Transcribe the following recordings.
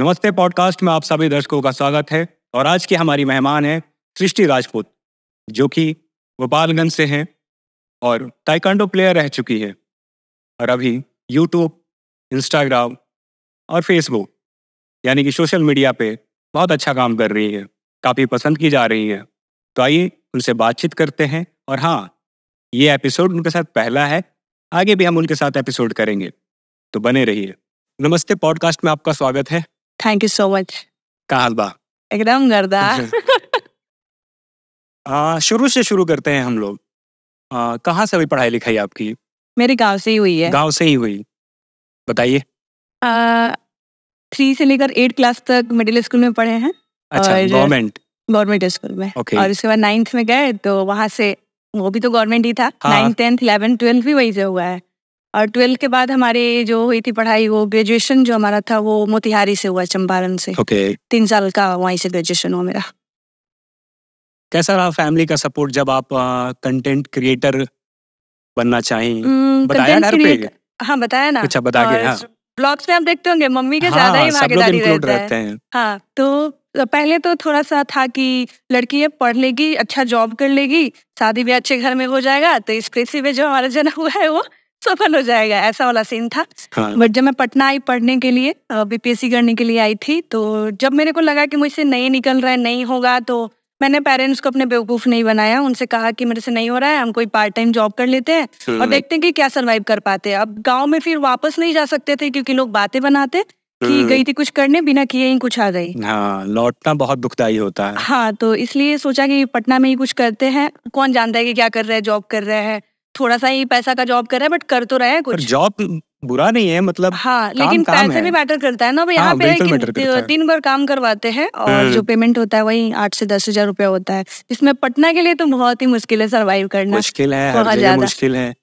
नमस्ते पॉडकास्ट में आप सभी दर्शकों का स्वागत है और आज की हमारी मेहमान है सृष्टि राजपूत जो कि गोपालगंज से हैं और टाइकांडो प्लेयर रह चुकी है और अभी यूट्यूब इंस्टाग्राम और फेसबुक यानी कि सोशल मीडिया पे बहुत अच्छा काम कर रही है काफ़ी पसंद की जा रही है तो आइए उनसे बातचीत करते हैं और हाँ ये एपिसोड उनके साथ पहला है आगे भी हम उनके साथ एपिसोड करेंगे तो बने रहिए नमस्ते पॉडकास्ट में आपका स्वागत है थैंक यू सो मच कहलबा एकदम गर्दा आ, शुरू से शुरू करते हैं हम लोग कहाँ से अभी पढ़ाई लिखाई आपकी मेरे गांव से ही हुई है गांव से ही हुई बताइए थ्री से लेकर एट क्लास तक मिडिल स्कूल में पढ़े हैं अच्छा गवर्नमेंट गवर्नमेंट स्कूल में okay. और उसके बाद नाइन्थ में गए तो वहाँ से वो भी तो गवर्नमेंट ही था नाइन्थ टेंथ इलेवेंथ ट्वेल्थ भी वही से हुआ है और ट्वेल्व के बाद हमारे जो हुई थी पढ़ाई वो ग्रेजुएशन जो हमारा था वो मोतिहारी से हुआ चंपारण से okay. तीन साल का वहीं से ग्रेजुएशन हुआ मेरा कैसा रहा फैमिली का सपोर्ट जब आप कंटेंट क्रिएटर बनना चाहें बताया घर पे हाँ बताया ना अच्छा बता हाँ। ब्लॉग्स में आप देखते होंगे मम्मी के हाँ, ज्यादा ही भागीदारी रहता है, हाँ तो, तो पहले तो थोड़ा सा था कि लड़की है पढ़ लेगी अच्छा जॉब कर लेगी शादी भी अच्छे घर में हो जाएगा तो इस कृषि में जो हमारा जन्म हुआ है वो सफल हो जाएगा ऐसा वाला सीन था हाँ। बट जब मैं पटना आई पढ़ने के लिए बीपीएससी करने के लिए आई थी तो जब मेरे को लगा कि मुझसे नहीं निकल रहा है नहीं होगा तो मैंने पेरेंट्स को अपने बेवकूफ नहीं बनाया उनसे कहा कि मेरे से नहीं हो रहा है हम कोई पार्ट टाइम जॉब कर लेते हैं हम्म। और देखते हैं कि क्या सर्वाइव कर पाते हैं अब गांव में फिर वापस नहीं जा सकते थे क्योंकि लोग बातें बनाते कि हम्म। गई थी कुछ करने बिना किए ही कुछ आ गई हाँ लौटना बहुत दुखदाई होता है हाँ तो इसलिए सोचा कि पटना में ही कुछ करते हैं कौन जानता है कि क्या कर रहा है जॉब कर रहा है थोड़ा सा ही पैसा का जॉब कर रहा है बट कर तो रहा है कुछ जॉब बुरा नहीं है मतलब हाँ काम, लेकिन काम पैसे भी मैटर करता है ना यहाँ हाँ, पे है दिन भर काम करवाते हैं और हम्म। जो पेमेंट होता है वही आठ से दस हजार रुपया होता है इसमें पटना के लिए तो बहुत ही मुश्किल है सर्वाइव करना मुश्किल है मुश्किल है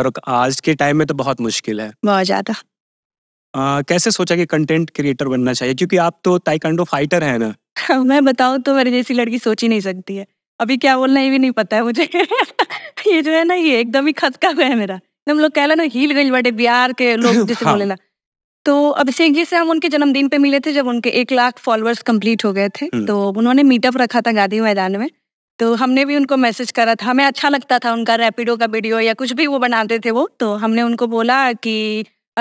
और आज के टाइम में तो बहुत मुश्किल है बहुत ज्यादा कैसे सोचा कि कंटेंट क्रिएटर बनना चाहिए क्योंकि आप तो ताइकंडो फाइटर है ना मैं बताऊँ तो मेरे जैसी लड़की सोच ही नहीं सकती है अभी क्या बोलना ये भी नहीं पता है मुझे ये जो है ना ये एकदम ही खतका हुआ है मेरा हम लोग कहला ना हिल गंज बटे बिहार के लोग जैसे हाँ। बोले ना तो अभिषेक जी से हम उनके जन्मदिन पे मिले थे जब उनके एक लाख फॉलोअर्स कंप्लीट हो गए थे हम्म। तो उन्होंने मीटअप रखा था गांधी मैदान में तो हमने भी उनको मैसेज करा था हमें अच्छा लगता था उनका रैपिडो का वीडियो या कुछ भी वो बनाते थे वो तो हमने उनको बोला कि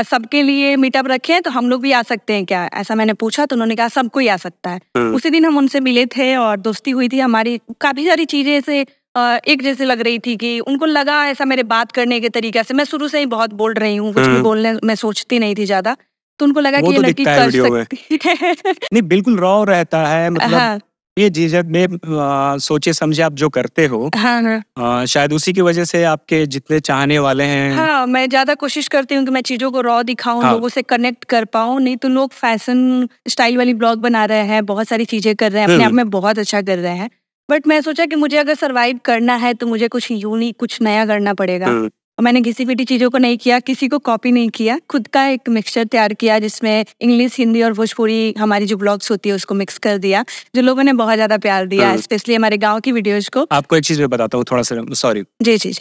सबके लिए मीटअप रखे हैं तो हम लोग भी आ सकते हैं क्या ऐसा मैंने पूछा तो उन्होंने कहा सबको ही आ सकता है हम्म। उसी दिन हम उनसे मिले थे और दोस्ती हुई थी हमारी काफी सारी चीजें से एक जैसे लग रही थी कि उनको लगा ऐसा मेरे बात करने के तरीके से मैं शुरू से ही बहुत बोल रही हूँ कुछ भी हम्म। बोलने मैं सोचती नहीं थी ज्यादा तो उनको लगा कि ये तो लड़की कर सकती है नहीं बिल्कुल रॉ रहता है मतलब हाँ। ये जीजत में आ, सोचे समझे आप जो करते हो हाँ, हाँ आ, शायद उसी की वजह से आपके जितने चाहने वाले हैं हाँ मैं ज्यादा कोशिश करती हूँ कि मैं चीजों को रॉ दिखाऊं हाँ। लोगों से कनेक्ट कर पाऊँ नहीं तो लोग फैशन स्टाइल वाली ब्लॉग बना रहे हैं बहुत सारी चीजें कर रहे हैं अपने आप हम्म। में बहुत अच्छा कर रहे हैं बट मैं सोचा कि मुझे अगर सरवाइव करना है तो मुझे कुछ यूनिक कुछ नया करना पड़ेगा हम्म। और मैंने घिसी भी चीज़ों को नहीं किया किसी को कॉपी नहीं किया खुद का एक मिक्सचर तैयार किया जिसमें इंग्लिश हिंदी और भोजपुरी हमारी जो ब्लॉग्स होती है उसको मिक्स कर दिया जो लोगों ने बहुत ज़्यादा प्यार दिया स्पेशली हमारे गाँव की वीडियोज को आपको एक चीज़ में बताता हूँ थोड़ा सा सॉरी जी जी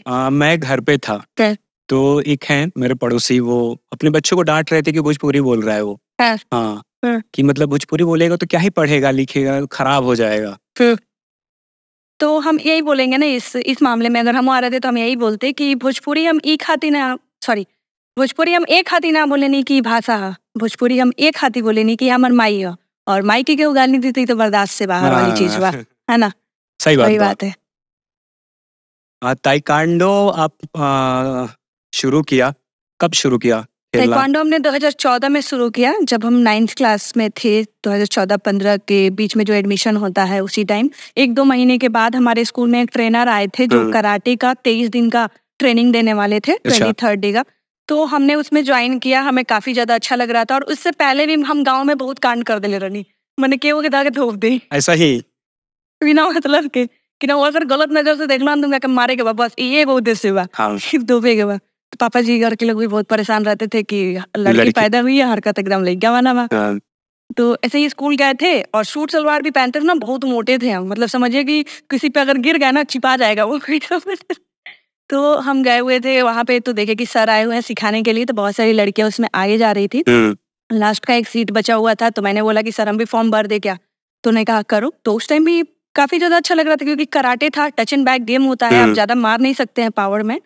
मैं घर पे था तो एक है मेरे पड़ोसी वो अपने बच्चों को डांट रहे थे कि भोजपुरी बोल रहा है वो हाँ कि मतलब भोजपुरी बोलेगा तो क्या ही पढ़ेगा लिखेगा खराब हो जाएगा तो हम यही बोलेंगे ना इस इस मामले में अगर हम आ रहे थे तो हम यही बोलते कि भोजपुरी हम एक हाथी ना सॉरी भोजपुरी हम एक हाथी ना बोले नहीं कि भाषा भोजपुरी हम एक हाथी बोले नहीं कि हमारे माई है और माई की क्यों गाली देती तो बर्दाश्त से बाहर वाली हाँ। चीज बा है ना सही बात, बात है ताइकांडो आप शुरू किया कब शुरू किया ताइक्वांडो हमने 2014 में शुरू किया जब हम नाइन्थ क्लास में थे 2014-15 के बीच में जो एडमिशन होता है उसी टाइम एक दो महीने के बाद हमारे स्कूल में एक ट्रेनर आए थे जो हम्म। कराटे का तेईस दिन का ट्रेनिंग देने वाले थे ट्वेंटी थर्ड डे का तो हमने उसमें ज्वाइन किया हमें काफी ज्यादा अच्छा लग रहा था और उससे पहले भी हम गाँव में बहुत कांड कर दिले रनी मैंने केव के दागे धोप दी ऐसा ही बिना मतलब के कि ना वो अगर गलत नजर से देखना तुम मारे के बस ये उद्देश्य हुआ धोपे के बाद पापा जी घर के लोग भी बहुत परेशान रहते थे कि लड़की, लड़की। पैदा हुई है हरकत एकदम लग गया वाना हाँ। तो ऐसे ही स्कूल गए थे और सूट सलवार भी पहनते थे ना बहुत मोटे थे हम मतलब समझिए कि किसी पे अगर गिर गए ना छिपा जाएगा वो कोई तो, तो हम गए हुए थे वहाँ पे तो देखे कि सर आए हुए हैं सिखाने के लिए तो बहुत सारी लड़कियां उसमें आगे जा रही थी हम्म। लास्ट का एक सीट बचा हुआ था तो मैंने बोला कि सर हम भी फॉर्म भर दे क्या तो उन्हें कहा करो तो उस टाइम भी काफी ज्यादा अच्छा लग रहा था क्योंकि कराटे था टच एंड बैक गेम होता है आप हम्म। ज्यादा मार नहीं सकते हैं पावर में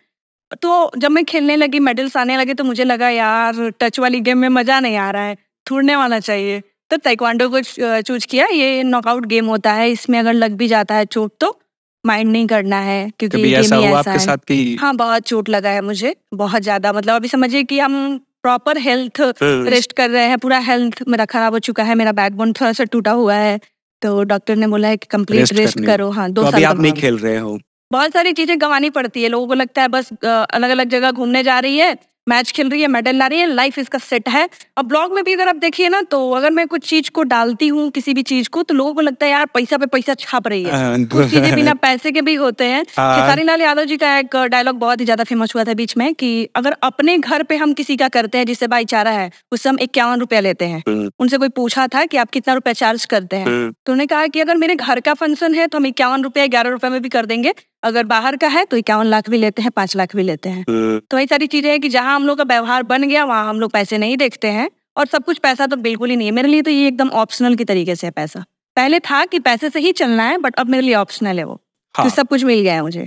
तो जब मैं खेलने लगी मेडल्स आने लगे तो मुझे लगा यार टच वाली गेम में मज़ा नहीं आ रहा है थूड़ने वाला चाहिए तो ताइक्वांडो को चूज किया ये नॉकआउट गेम होता है इसमें अगर लग भी जाता है चोट तो माइंड नहीं करना है क्योंकि गेम ऐसा ही ऐसा है की हाँ बहुत चोट लगा है मुझे बहुत ज्यादा मतलब अभी समझिए कि हम प्रॉपर हेल्थ रेस्ट कर रहे हैं पूरा हेल्थ मेरा खराब हो चुका है मेरा बैकबोन थोड़ा सा टूटा हुआ है तो डॉक्टर ने बोला है कि कंप्लीट रेस्ट, रेस्ट करो हाँ दो तो साल आप नहीं खेल रहे हो बहुत सारी चीजें गंवानी पड़ती है लोगों को लगता है बस अलग अलग जगह घूमने जा रही है मैच खेल रही है मेडल ला रही है लाइफ इसका सेट है और ब्लॉग में भी अगर आप देखिए ना तो अगर मैं कुछ चीज को डालती हूँ किसी भी चीज को तो लोगों को लगता है यार पैसा पे पैसा छाप रही है हाँ, कुछ चीजें बिना पैसे के भी होते हैं हाँ। खेसारी लाल यादव जी का एक डायलॉग बहुत ही ज्यादा फेमस हुआ था बीच में की अगर अपने घर पे हम किसी का करते हैं जिससे भाईचारा है उससे हम इक्यावन रुपया लेते हैं हम्म। उनसे कोई पूछा था कि आप कितना रुपया चार्ज करते हैं हम्म। तो उन्होंने कहा कि अगर मेरे घर का फंक्शन है तो हम इक्यावन रुपया ग्यारह रुपया में भी कर देंगे अगर बाहर का है तो इक्यावन लाख भी लेते हैं पांच लाख भी लेते हैं हम्म। तो वही सारी चीजें हैं कि जहाँ हम लोग का व्यवहार बन गया वहाँ हम लोग पैसे नहीं देखते हैं और सब कुछ पैसा तो बिल्कुल ही नहीं है मेरे लिए तो ये एकदम ऑप्शनल की तरीके से है पैसा पहले था कि पैसे से ही चलना है बट अब मेरे लिए ऑप्शनल है वो हाँ। सब कुछ मिल गया है मुझे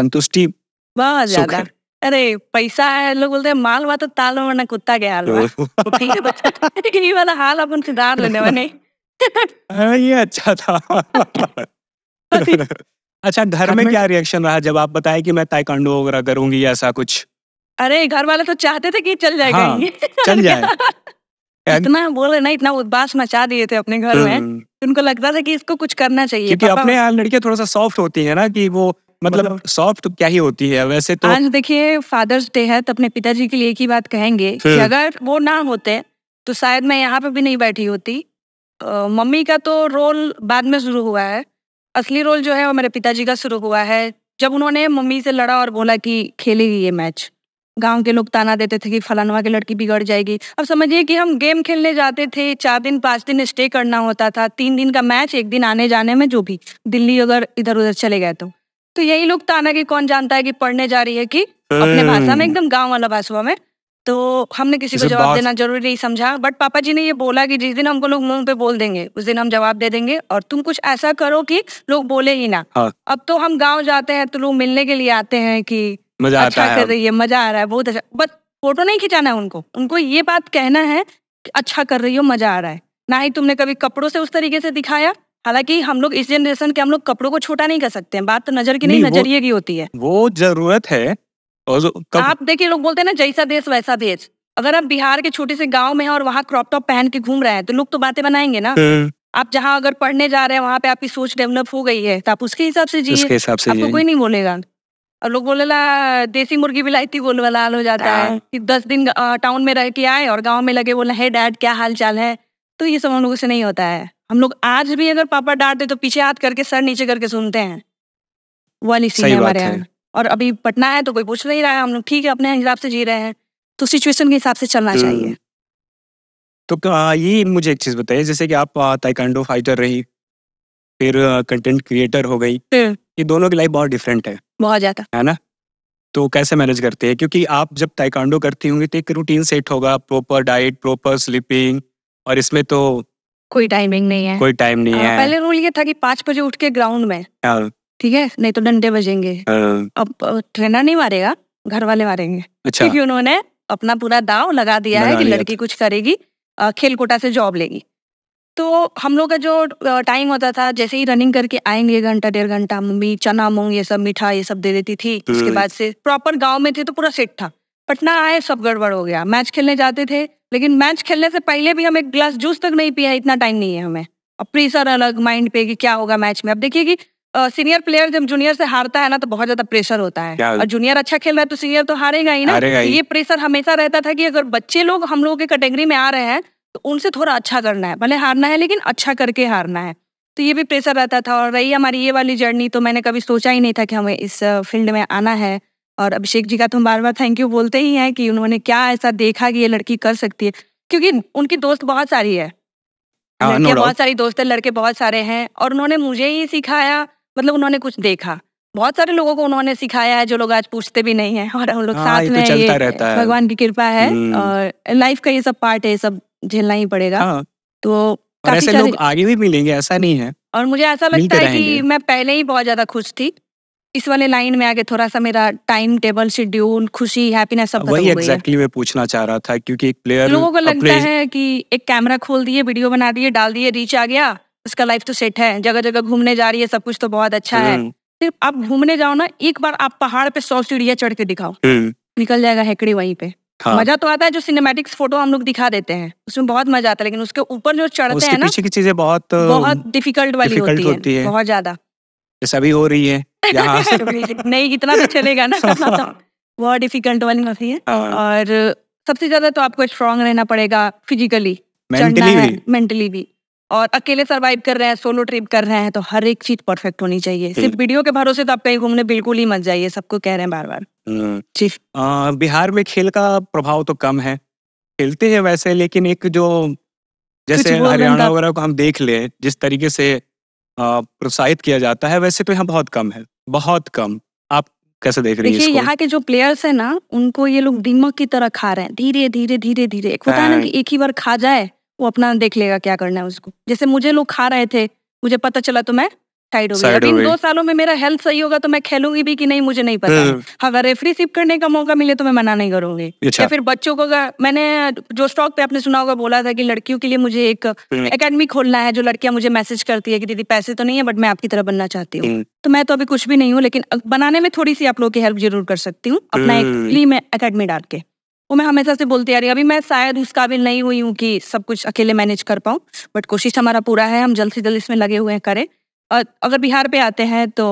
संतुष्टि बहुत ज्यादा अरे पैसा है लोग बोलते हैं माल हुआ तो ताल में वरना कुत्ता गया लेकिन तो ये वाला हाल अपन सुधार लेने वाले हाँ, ये अच्छा था अच्छा घर में क्या रिएक्शन रहा जब आप बताए कि मैं ताइकांडो वगैरह करूंगी ऐसा कुछ अरे घर वाले तो चाहते थे कि चल जाएगा हाँ, चल जाए इतना बोले ना इतना उद्बास मचा दिए थे अपने घर में हम्म। उनको लगता था कि इसको कुछ करना चाहिए क्योंकि अपने यहाँ लड़कियाँ थोड़ा सा सॉफ्ट होती है ना कि वो मतलब सॉफ्ट मतलब क्या ही होती है वैसे तो आज देखिए फादर्स डे है तो अपने पिताजी के लिए एक ही बात कहेंगे कि अगर वो ना होते तो शायद मैं यहाँ पे भी नहीं बैठी होती मम्मी का तो रोल बाद में शुरू हुआ है असली रोल जो है वो मेरे पिताजी का शुरू हुआ है जब उन्होंने मम्मी से लड़ा और बोला कि खेलेगी ये मैच गांव के लोग ताना देते थे कि फलानवा की लड़की बिगड़ जाएगी अब समझिए कि हम गेम खेलने जाते थे चार दिन पांच दिन स्टे करना होता था तीन दिन का मैच एक दिन आने जाने में जो भी दिल्ली अगर इधर उधर चले गए तो तो यही लोग ताना कि कौन जानता है कि पढ़ने जा रही है कि अपने भाषा में एकदम गांव वाला भाषा में तो हमने किसी को जवाब देना जरूरी नहीं समझा बट पापा जी ने ये बोला कि जिस दिन हमको लोग मुंह पे बोल देंगे उस दिन हम जवाब दे देंगे और तुम कुछ ऐसा करो कि लोग बोले ही ना हाँ। अब तो हम गांव जाते हैं तो लोग मिलने के लिए आते हैं कि मजा अच्छा कर रही है मजा आ रहा है बहुत अच्छा बट फोटो नहीं खिंचाना है उनको उनको ये बात कहना है कि अच्छा कर रही हो मजा आ रहा है ना ही तुमने कभी कपड़ों से उस तरीके से दिखाया हालांकि हम लोग इस जनरेशन के हम लोग कपड़ों को छोटा नहीं कर सकते हैं बात तो नजर की नहीं, नहीं नजरिए की होती है वो जरूरत है कब... आप देखिए लोग बोलते हैं ना जैसा देश वैसा भेज अगर आप बिहार के छोटे से गांव में हैं और वहाँ क्रॉप टॉप पहन के घूम रहे हैं तो लोग तो बातें बनाएंगे ना हाँ। आप जहाँ अगर पढ़ने जा रहे हैं वहाँ पे आपकी सोच डेवलप हो गई है तो आप उसके हिसाब से जिए आपको कोई नहीं बोलेगा और लोग बोले ला देसी मुर्गी भी लाई थी बोल लाल हो जाता है हाँ। कि दस दिन टाउन में रह के आए और गाँव में लगे बोले है डैड क्या हाल चाल है तो ये सब हम लोगों से नहीं होता है हम लोग आज भी अगर पापा डांटते तो पीछे हाथ करके सर नीचे करके सुनते हैं वाली सीन है हमारे यहाँ और अभी पटना है तो कोई पूछ नहीं रहा है हम लोग ठीक है अपने हिसाब से जी रहे हैं तो सिचुएशन के हिसाब से चलना तो चाहिए तो ये मुझे एक चीज बताइए जैसे कि आप ताइकांडो फाइटर रही फिर कंटेंट क्रिएटर हो गई ये दोनों की लाइफ बहुत डिफरेंट है बहुत ज्यादा है ना तो कैसे मैनेज करते हैं क्योंकि आप जब ताइकांडो करती होंगी तो एक रूटीन सेट होगा प्रॉपर डाइट प्रॉपर स्लीपिंग और इसमें तो कोई टाइमिंग नहीं है कोई टाइम नहीं आ, हाँ, है पहले रूल ये था कि पांच बजे उठ के ग्राउंड में हाँ। ठीक है नहीं तो डंडे बजेंगे अब ट्रेनर नहीं मारेगा घर वाले मारेंगे अच्छा। क्योंकि उन्होंने अपना पूरा दाव लगा दिया लगा है कि लड़की कुछ करेगी खेल कोटा से जॉब लेगी तो हम लोग का जो टाइम होता था जैसे ही रनिंग करके आएंगे घंटा डेढ़ घंटा मम्मी चना मूंग ये सब मीठा ये सब दे देती थी तो उसके बाद से प्रॉपर गांव में थे तो पूरा सेट था पटना आए सब गड़बड़ हो गया मैच खेलने जाते थे लेकिन मैच खेलने से पहले भी हम एक ग्लास जूस तक नहीं पिया इतना टाइम नहीं है हमें अब प्रेशर अलग माइंड पे कि क्या होगा मैच में अब देखिए कि सीनियर प्लेयर जब जूनियर से हारता है ना तो बहुत ज्यादा प्रेशर होता है और जूनियर अच्छा खेल रहा है तो सीनियर तो हारेगा ही ना ये प्रेशर हमेशा रहता था कि अगर बच्चे लोग हम लोगों के कैटेगरी में आ रहे हैं तो उनसे थोड़ा अच्छा करना है भले हारना है लेकिन अच्छा करके हारना है तो ये भी प्रेशर रहता था और रही हमारी ये वाली जर्नी तो मैंने कभी सोचा ही नहीं था कि हमें इस फील्ड में आना है और अभिषेक जी का तो हम बार बार थैंक यू बोलते ही हैं कि उन्होंने क्या ऐसा देखा कि ये लड़की कर सकती है क्योंकि उनकी दोस्त बहुत सारी है हाँ, लड़के बहुत सारी दोस्त है लड़के बहुत सारे हैं और उन्होंने मुझे ही सिखाया मतलब उन्होंने कुछ देखा बहुत सारे लोगों को उन्होंने सिखाया है जो लोग आज पूछते भी नहीं है और हम लोग हाँ, साथ तो में तो ये भगवान की कृपा है हम्म। और लाइफ का ये सब पार्ट है ये सब झेलना ही पड़ेगा हाँ। तो ऐसे लोग आगे भी मिलेंगे ऐसा नहीं है और मुझे ऐसा लगता है कि मैं पहले ही बहुत ज्यादा खुश थी इस वाले लाइन में आगे थोड़ा सा मेरा टाइम टेबल शेड्यूल खुशी हैप्पीनेस सब वही एग्जैक्टली मैं पूछना चाह रहा था क्योंकि एक प्लेयर लोगों को लगता है कि एक कैमरा खोल दिए वीडियो बना दिए डाल दिए रीच आ गया उसका लाइफ तो सेट है जगह जगह घूमने जा रही है सब कुछ तो बहुत अच्छा है सिर्फ हम्म। आप घूमने जाओ ना एक बार आप पहाड़ पे सौ सीढ़िया चढ़ के दिखाओ हम्म। निकल जाएगा हैकड़ी वहीं पे हाँ। मजा तो आता है जो सिनेमैटिक्स फोटो हम लोग दिखा देते हैं उसमें बहुत मजा आता है लेकिन उसके ऊपर जो चढ़ते हैं ना की चीजें बहुत बहुत डिफिकल्ट तो हाँ। वाली होती, होती है, है बहुत ज्यादा जैसा भी हो रही है नहीं इतना तो चलेगा ना बहुत डिफिकल्ट वाली होती है और सबसे ज्यादा तो आपको स्ट्रांग रहना पड़ेगा फिजिकली मेंटली भी और अकेले सर्वाइव कर रहे हैं सोलो ट्रिप कर रहे हैं तो हर एक चीज परफेक्ट होनी चाहिए सिर्फ वीडियो के भरोसे तो आप कहीं घूमने बिल्कुल ही मत जाइए सबको कह रहे हैं बार बार चीफ बिहार में खेल का प्रभाव तो कम है खेलते हैं वैसे लेकिन एक जो जैसे हरियाणा वगैरह को हम देख ले जिस तरीके से प्रोत्साहित किया जाता है वैसे तो यहाँ बहुत कम है बहुत कम आप कैसे देख रही हैं यहाँ के जो प्लेयर्स है ना उनको ये लोग दीमक की तरह खा रहे हैं धीरे धीरे धीरे धीरे एक होता है ना कि एक ही बार खा जाए वो अपना देख लेगा क्या करना है उसको जैसे मुझे लोग खा रहे थे मुझे पता चला तो मैं साइड हो गई अब इन दो सालों में मेरा हेल्थ सही होगा तो मैं खेलूंगी भी कि नहीं मुझे नहीं पता हम्म। हाँ, अगर रेफरी सिप करने का मौका मिले तो मैं मना नहीं करूंगी अच्छा। या फिर बच्चों को मैंने जो स्टॉक पे आपने सुना होगा बोला था कि लड़कियों के लिए मुझे एक एकेडमी हम्म। खोलना है जो लड़कियां मुझे मैसेज करती है कि दीदी पैसे तो नहीं है बट मैं आपकी तरह बनना चाहती हूँ हम्म। तो मैं तो अभी कुछ भी नहीं हूँ लेकिन बनाने में थोड़ी सी आप लोगों की हेल्प जरूर कर सकती हूँ अपना एक फ्री में अकेडमी डाल के वो मैं हमेशा से बोलती आ रही अभी मैं शायद उस काबिल नहीं हुई हूँ कि सब कुछ अकेले मैनेज कर पाऊँ बट कोशिश हमारा पूरा है हम जल्द से जल्द इसमें लगे हुए हैं करें और अगर बिहार पे आते हैं तो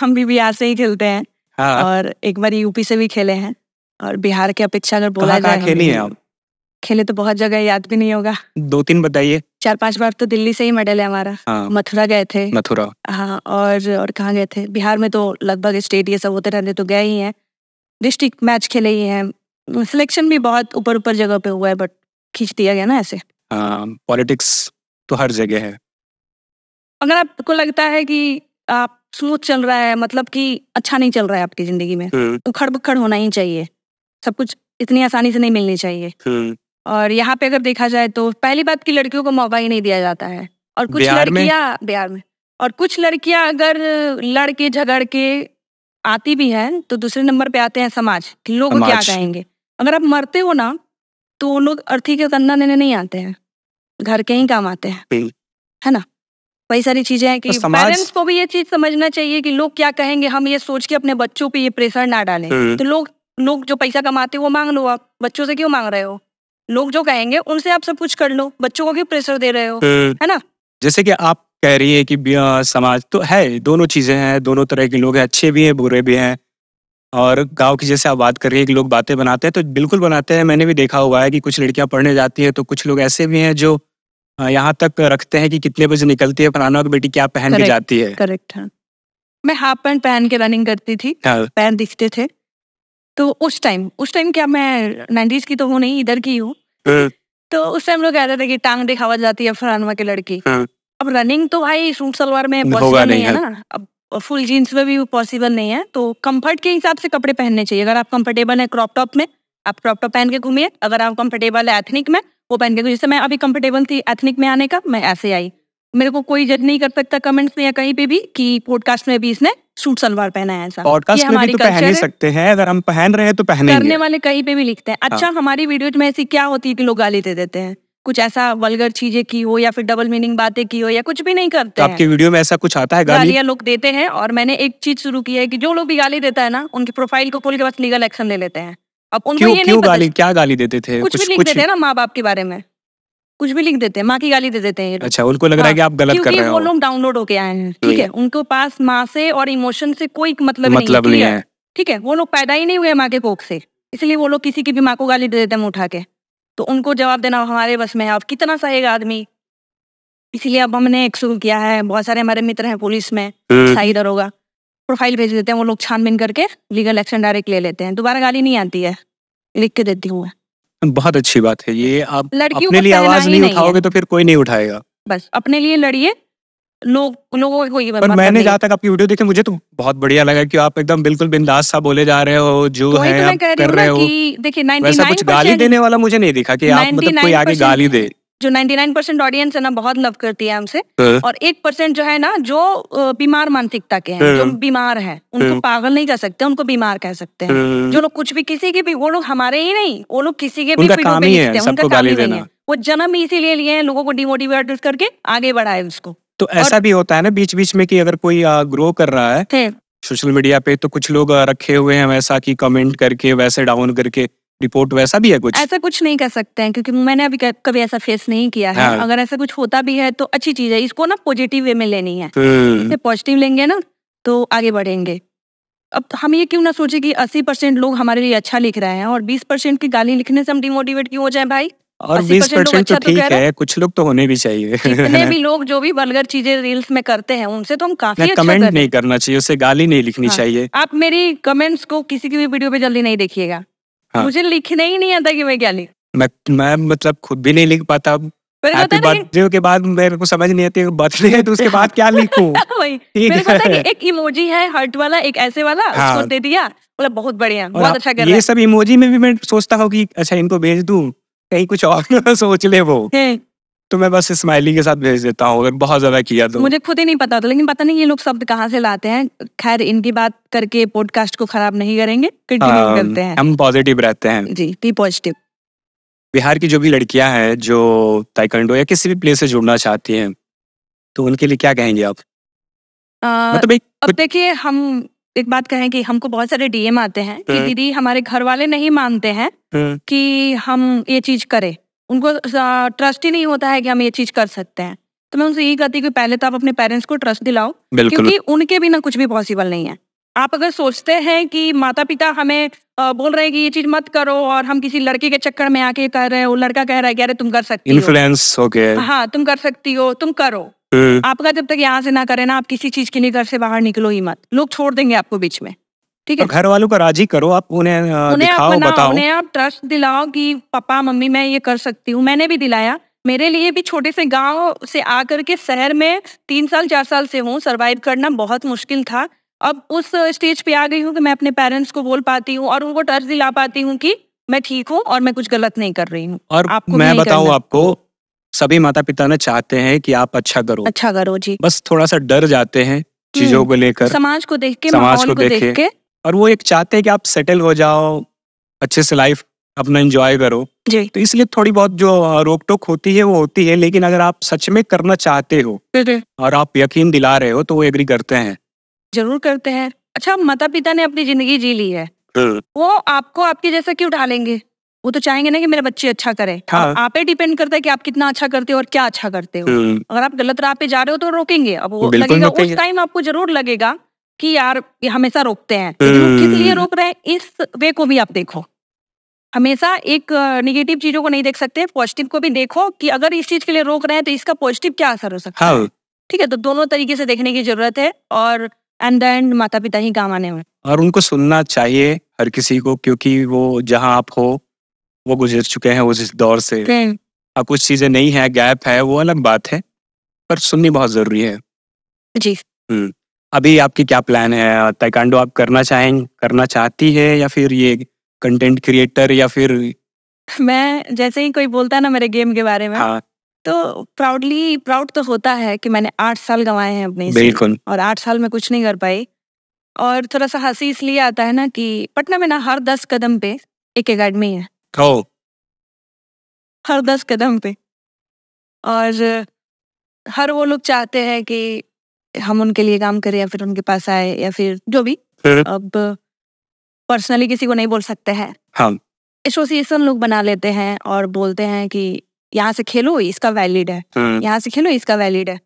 हम भी बिहार से ही खेलते हैं हाँ। और एक बार यूपी से भी खेले हैं और बिहार की अपेक्षा अगर बोला जाए खेली है आप खेले तो बहुत जगह याद भी नहीं होगा दो तीन बताइए चार पांच बार तो दिल्ली से ही मेडल है हमारा हाँ। मथुरा गए थे मथुरा हाँ और और कहाँ गए थे बिहार में तो लगभग स्टेट ये सब होते रहते तो गए ही हैं डिस्ट्रिक्ट मैच खेले ही हैं सिलेक्शन भी बहुत ऊपर ऊपर जगह पे हुआ है बट खींच दिया गया ना ऐसे पॉलिटिक्स हाँ, तो हर जगह है अगर आपको लगता है कि आप स्मूथ चल रहा है मतलब कि अच्छा नहीं चल रहा है आपकी जिंदगी में हम्म। तो खड़ बखड़ होना ही चाहिए सब कुछ इतनी आसानी से नहीं मिलनी चाहिए हम्म। और यहाँ पे अगर देखा जाए तो पहली बात की लड़कियों को मौका ही नहीं दिया जाता है और कुछ लड़कियां बिहार में और कुछ लड़कियां अगर लड़के झगड़ के आती भी हैं तो दूसरे नंबर पे आते हैं समाज लोग क्या कहेंगे अगर आप मरते हो ना तो लोग अर्थी के कंधा देने नहीं आते हैं घर के ही काम आते हैं है ना वही सारी चीजें हैं कि तो पेरेंट्स को भी ये चीज समझना चाहिए कि लोग क्या कहेंगे हम ये सोच के अपने बच्चों पे ये प्रेशर ना डालें हम्म। तो लोग लोग जो पैसा कमाते हो वो मांग लो आप बच्चों से क्यों मांग रहे हो लोग जो कहेंगे उनसे आप सब कुछ कर लो बच्चों को क्यों प्रेशर दे रहे हो हम्म। है ना जैसे कि आप कह रही है कि समाज तो है दोनों चीजें हैं दोनों तरह के लोग हैं अच्छे भी हैं बुरे भी हैं और गांव की जैसे आप बात कर कि लोग बातें बनाते हैं तो बिल्कुल बनाते हैं मैंने भी देखा हुआ है कि कुछ लड़कियां पढ़ने जाती है तो कुछ लोग ऐसे भी हैं जो यहाँ तक रखते हैं कि कितने बजे निकलती है फलाना की बेटी क्या पहन के जाती है करेक्ट हाँ मैं हाफ पैंट पहन के रनिंग करती थी हाँ। पैर दिखते थे तो उस टाइम उस टाइम क्या मैं नाइन्टीज की तो हूँ नहीं इधर की हूँ हाँ। तो उस टाइम लोग कह रहे थे कि टांग दिखावा जाती है फलानवा की लड़की हाँ। अब रनिंग तो भाई सूट सलवार में पॉसिबल नहीं है हाँ। ना अब फुल जीन्स में भी वो पॉसिबल नहीं है तो कंफर्ट के हिसाब से कपड़े पहनने चाहिए अगर आप कंफर्टेबल है क्रॉप टॉप में आप क्रॉप टॉप पहन के घूमिए अगर आप कंफर्टेबल है एथनिक में वो पहन के जैसे मैं अभी कंफर्टेबल थी एथनिक में आने का मैं ऐसे आई मेरे को कोई जज नहीं कर सकता कमेंट्स में या कहीं पे भी कि पॉडकास्ट में भी इसने सूट सलवार पहना है ऐसा पॉडकास्ट में भी तो पहन ही सकते हैं अगर हम पहन रहे हैं तो पहने करने वाले कहीं पे भी लिखते हैं अच्छा हाँ। हमारी वीडियो में ऐसी क्या होती है कि लोग गाली दे देते हैं कुछ ऐसा वलगर चीजें की हो या फिर डबल मीनिंग बातें की हो या कुछ भी नहीं करते आपके वीडियो में ऐसा कुछ आता है गालियां लोग देते हैं और मैंने एक चीज शुरू की है कि जो लोग भी गाली देता है ना उनकी प्रोफाइल को खोल के बस लीगल एक्शन ले लेते हैं अब उनको क्यों, ये क्यों नहीं गाली क्या गाली देते थे कुछ, कुछ भी लिख देते हैं ना माँ बाप के बारे में कुछ भी लिख देते हैं माँ की गाली दे देते हैं अच्छा उनको लग रहा है कि आप गलत हाँ, कर रहे हो वो लोग डाउनलोड होके आए हैं ठीक तो है उनके पास माँ से और इमोशन से कोई मतलब मतलब नहीं है ठीक है वो लोग पैदा ही नहीं हुए माँ के कोख से इसलिए वो लोग किसी की भी माँ को गाली दे देते हैं उठा के तो उनको जवाब देना हमारे बस में है अब कितना सहेगा आदमी इसलिए अब हमने एक शुरू किया है बहुत सारे हमारे मित्र हैं पुलिस में शाही दरोगा प्रोफाइल भेज देते हैं वो लोग छानबीन करके लीगल एक्शन डायरेक्ट ले लेते हैं दोबारा गाली नहीं आती है लिख के देती हूँ बहुत अच्छी बात है ये आप अपने लिए आवाज नहीं, नहीं उठाओगे तो फिर कोई नहीं उठाएगा बस अपने लिए लड़िए लोगों को मतलब मुझे तो बहुत लव तो तो मतलब करती है हमसे और एक परसेंट जो है ना जो बीमार मानसिकता के हैं जो बीमार है उनको पागल नहीं कह सकते उनको बीमार कह सकते हैं जो लोग कुछ भी किसी के भी वो लोग हमारे ही नहीं वो लोग किसी के भी है वो जन्म इसीलिए लिए हैं लोगों को डिमोटिवेट करके आगे बढ़ाए उसको तो ऐसा भी होता है ना बीच बीच में कि अगर कोई ग्रो कर रहा है सोशल मीडिया पे तो कुछ लोग रखे हुए हैं वैसा कि कमेंट करके वैसे डाउन करके रिपोर्ट वैसा भी है कुछ ऐसा कुछ नहीं कर सकते हैं क्योंकि मैंने अभी कभी ऐसा फेस नहीं किया है हाँ। अगर ऐसा कुछ होता भी है तो अच्छी चीज है इसको ना पॉजिटिव वे में लेनी है पॉजिटिव हम्म। लेंगे ना तो आगे बढ़ेंगे अब हम ये क्यों ना सोचे कि 80 परसेंट लोग हमारे लिए अच्छा लिख रहे हैं और 20 परसेंट की गाली लिखने से हम डिमोटिवेट क्यों हो जाए भाई और बीस परसेंट तो, अच्छा तो ठीक अच्छा है कुछ लोग तो होने भी चाहिए जितने भी लोग जो भी बलगर चीजें रील्स में करते हैं उनसे तो हम काफी अच्छा कमेंट नहीं करना चाहिए उसे गाली नहीं लिखनी हाँ। चाहिए आप मेरी कमेंट्स को किसी की भी वीडियो पे जल्दी नहीं देखिएगा हाँ। मुझे लिखने ही नहीं आता कि मैं क्या लिख मैं मैं मतलब खुद भी नहीं लिख पाता बर्थडे के बाद मेरे को समझ नहीं आती बर्थडे है तो उसके बाद क्या लिखूं एक इमोजी है हर्ट वाला एक ऐसे वाला हाँ। उसको दे दिया मतलब बहुत बढ़िया बहुत अच्छा कर ये सब इमोजी में भी मैं सोचता हूँ कि अच्छा इनको भेज दू कहीं कुछ और सोच ले वो तो मैं बस स्माइली के साथ भेज देता हूँ अगर बहुत ज्यादा किया तो मुझे खुद ही नहीं पता था लेकिन पता नहीं ये लोग शब्द कहाँ से लाते हैं खैर इनकी बात करके पॉडकास्ट को खराब नहीं करेंगे हाँ, करते हैं हम पॉजिटिव रहते हैं जी बी पॉजिटिव बिहार की जो भी लड़कियां हैं जो ताइकंडो या किसी भी प्लेस से जुड़ना चाहती हैं तो उनके लिए क्या कहेंगे आप आ, मतलब एक अब देखिए हम एक बात कहें कि हमको बहुत सारे डीएम आते हैं कि हम्म। दीदी हमारे घर वाले नहीं मानते हैं हम्म। कि हम ये चीज करें उनको ट्रस्ट ही नहीं होता है कि हम ये चीज कर सकते हैं तो मैं उनसे यही कहती हूँ पहले तो आप अपने पेरेंट्स को ट्रस्ट दिलाओ क्योंकि उनके बिना कुछ भी पॉसिबल नहीं है आप अगर सोचते हैं कि माता पिता हमें बोल रहे हैं कि ये चीज मत करो और हम किसी लड़के के चक्कर में आके कर रहे हैं वो लड़का कह रहा है कि अरे तुम कर सकती हो इन्फ्लुएंस हो गया हाँ तुम कर सकती हो तुम करो हम्म। आपका जब तक यहाँ से ना करे ना आप किसी चीज के लिए घर से बाहर निकलो ही मत लोग छोड़ देंगे आपको बीच में ठीक है घर वालों का राजी करो आप उन्हें दिखाओ बताओ उन्हें आप ट्रस्ट दिलाओ कि पापा मम्मी मैं ये कर सकती हूँ मैंने भी दिलाया मेरे लिए भी छोटे से गांव से आकर के शहर में तीन साल चार साल से हूँ सरवाइव करना बहुत मुश्किल था अब उस स्टेज पे आ गई हूँ कि मैं अपने पेरेंट्स को बोल पाती हूँ और उनको टच दिला पाती हूँ कि मैं ठीक हूँ और मैं कुछ गलत नहीं कर रही हूँ और आपको मैं बताऊँ आपको सभी माता पिता ना चाहते हैं कि आप अच्छा करो अच्छा करो जी बस थोड़ा सा डर जाते हैं चीजों को हम्म। लेकर समाज को देख के समाज को देख के और वो एक चाहते हैं कि आप सेटल हो जाओ अच्छे से लाइफ अपना एंजॉय करो जी तो इसलिए थोड़ी बहुत जो रोक टोक होती है वो होती है लेकिन अगर आप सच में करना चाहते हो और आप यकीन दिला रहे हो तो वो एग्री करते हैं जरूर करते हैं अच्छा माता पिता ने अपनी जिंदगी जी ली है हम्म। वो आपको आपके जैसा क्यों उठा लेंगे वो तो चाहेंगे ना कि मेरे बच्चे अच्छा करे हाँ। आप पे डिपेंड करता है कि आप कितना अच्छा करते हो और क्या अच्छा करते हो हम्म। अगर आप गलत राह पे जा रहे हो तो रोकेंगे अब वो लगेगा उस टाइम आपको जरूर लगेगा कि यार ये हमेशा रोकते हैं किस लिए हम्म। रोक रहे हैं इस वे को भी आप देखो हमेशा एक निगेटिव चीजों को नहीं देख सकते पॉजिटिव को भी देखो कि अगर इस चीज के लिए रोक रहे हैं तो इसका पॉजिटिव क्या असर हो सकता है हाँ। ठीक है तो दोनों तरीके से देखने की जरूरत है और एंड एंड माता पिता ही काम आने में और उनको सुनना चाहिए हर किसी को क्योंकि वो जहाँ आप हो वो गुजर चुके हैं उस दौर से अब कुछ चीजें नहीं है गैप है वो अलग बात है पर सुननी बहुत जरूरी है जी हम्म। अभी आपकी क्या प्लान है ताइकांडो आप करना चाहें करना चाहती है या फिर ये कंटेंट क्रिएटर या फिर मैं जैसे ही कोई बोलता है ना मेरे गेम के बारे में हाँ। तो प्राउडली प्राउड तो होता है कि मैंने आठ साल गंवाए हैं अपने बिल्कुल और आठ साल में कुछ नहीं कर पाई और थोड़ा सा हंसी इसलिए आता है ना कि पटना में ना हर दस कदम पे एक अकेडमी है Cold. हर दस कदम पे और हर वो लोग चाहते हैं कि हम उनके लिए काम करें या फिर उनके पास आए या फिर जो भी अब पर्सनली किसी को नहीं बोल सकते हैं हाँ एसोसिएशन लोग बना लेते हैं और बोलते हैं कि यहाँ से खेलो इसका वैलिड है हम्म। यहाँ से खेलो इसका वैलिड है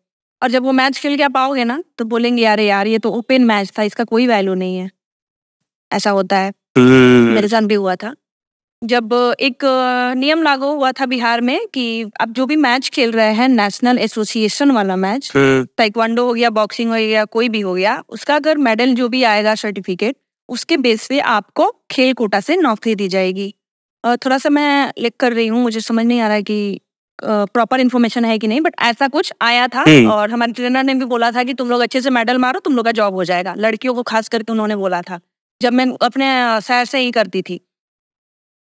और जब वो मैच खेल के आप आओगे ना तो बोलेंगे यार यार ये तो ओपन मैच था इसका कोई वैल्यू नहीं है ऐसा होता है हम्म। मेरे साथ भी हुआ था जब एक नियम लागू हुआ था बिहार में कि अब जो भी मैच खेल रहे हैं नेशनल एसोसिएशन वाला मैच ताइक्वांडो हम्म। हो गया बॉक्सिंग हो गया कोई भी हो गया उसका अगर मेडल जो भी आएगा सर्टिफिकेट उसके बेस पे आपको खेल कोटा से नौकरी दी जाएगी थोड़ा सा मैं लिख कर रही हूँ मुझे समझ नहीं आ रहा है कि प्रॉपर इन्फॉर्मेशन है कि नहीं बट ऐसा कुछ आया था हम्म। और हमारे ट्रेनर ने भी बोला था कि तुम लोग अच्छे से मेडल मारो तुम लोग का जॉब हो जाएगा लड़कियों को खास करके उन्होंने बोला था जब मैं अपने सैर से ही करती थी